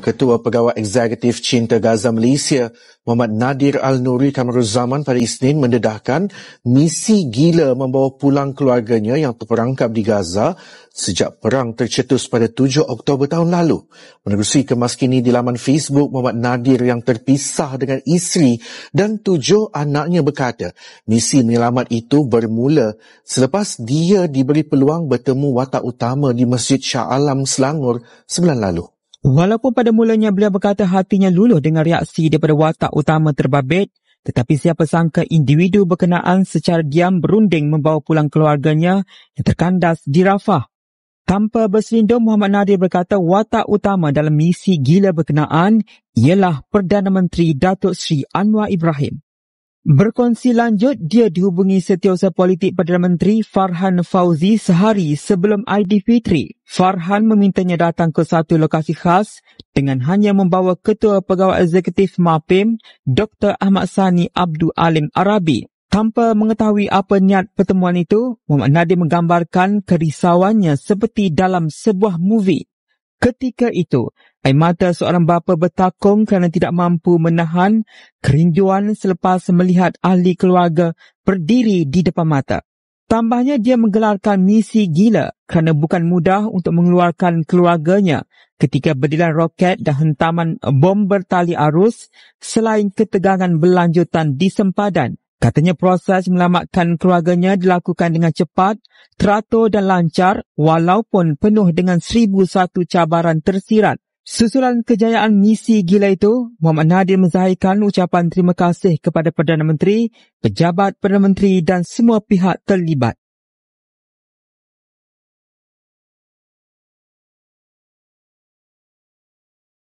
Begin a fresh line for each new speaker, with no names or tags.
Ketua Pegawai Eksekutif Cinta Gaza Malaysia Muhammad Nadir Al-Nuri Kamaruzaman pada Isnin mendedahkan misi gila membawa pulang keluarganya yang terperangkap di Gaza sejak perang tercetus pada 7 Oktober tahun lalu. Menerusi kemaskini di laman Facebook, Muhammad Nadir yang terpisah dengan isteri dan tujuh anaknya berkata, misi menyelamat itu bermula selepas dia diberi peluang bertemu watak utama di Masjid Shah Alam Selangor sebulan lalu. Walaupun
pada mulanya beliau berkata hatinya luluh dengan reaksi daripada watak utama terbabit, tetapi siapa sangka individu berkenaan secara diam berunding membawa pulang keluarganya yang terkandas di Rafah. Tanpa berselindur, Muhammad Nadir berkata watak utama dalam misi gila berkenaan ialah Perdana Menteri Datuk Sri Anwar Ibrahim. Berkongsi lanjut, dia dihubungi setiausaha politik Perdana Menteri Farhan Fauzi sehari sebelum Aidilfitri. Farhan memintanya datang ke satu lokasi khas dengan hanya membawa Ketua Pegawai Eksekutif MAPIM, Dr. Ahmad Sani Abdul Alim Arabi. Tanpa mengetahui apa niat pertemuan itu, Muhammad Nadir menggambarkan kerisauannya seperti dalam sebuah movie. Ketika itu, Air mata seorang bapa bertakung kerana tidak mampu menahan kerinduan selepas melihat ahli keluarga berdiri di depan mata. Tambahnya dia menggelarkan misi gila kerana bukan mudah untuk mengeluarkan keluarganya ketika bedilan roket dan hentaman bom bertali arus selain ketegangan berlanjutan di sempadan. Katanya proses melamatkan keluarganya dilakukan dengan cepat, teratur dan lancar walaupun penuh dengan seribu satu cabaran tersirat. Susulan kejayaan misi gila itu, Muhammad Nadir menzahirkan ucapan terima kasih kepada Perdana Menteri, pejabat Perdana Menteri dan semua pihak terlibat.